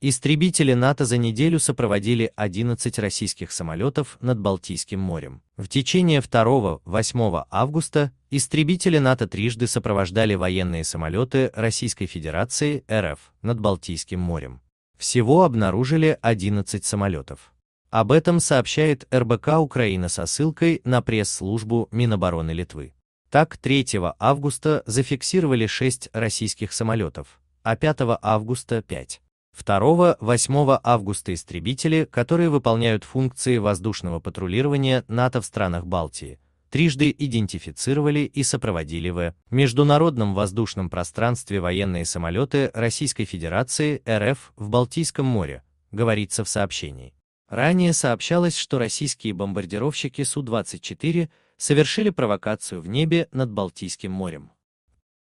Истребители НАТО за неделю сопроводили 11 российских самолетов над Балтийским морем. В течение 2-8 августа истребители НАТО трижды сопровождали военные самолеты Российской Федерации РФ над Балтийским морем. Всего обнаружили 11 самолетов. Об этом сообщает РБК Украина со ссылкой на пресс-службу Минобороны Литвы. Так, 3 августа зафиксировали 6 российских самолетов, а 5 августа – 5. 2-8 августа истребители, которые выполняют функции воздушного патрулирования НАТО в странах Балтии, трижды идентифицировали и сопроводили в международном воздушном пространстве военные самолеты Российской Федерации РФ в Балтийском море, говорится в сообщении. Ранее сообщалось, что российские бомбардировщики Су-24 совершили провокацию в небе над Балтийским морем.